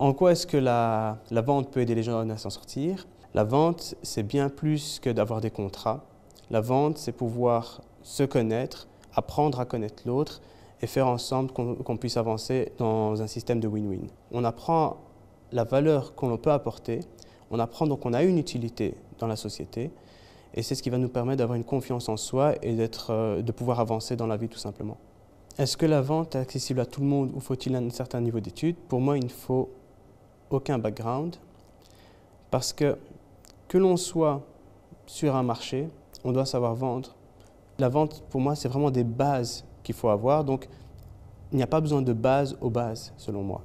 En quoi est-ce que la, vente peut aider les gens à s'en sortir La vente, c'est bien plus que d'avoir des contrats. La vente, c'est pouvoir se connaître, apprendre à connaître l'autre et faire ensemble qu'on puisse avancer dans un système de win-win. On apprend la valeur qu'on peut apporter, on apprend donc qu'on a une utilité dans la société et c'est ce qui va nous permettre d'avoir une confiance en soi et euh, de pouvoir avancer dans la vie tout simplement. Est-ce que la vente est accessible à tout le monde ou faut-il un certain niveau d'études Pour moi, il faut aucun background, parce que que l'on soit sur un marché, on doit savoir vendre. La vente, pour moi, c'est vraiment des bases qu'il faut avoir. Donc, il n'y a pas besoin de base aux bases, selon moi.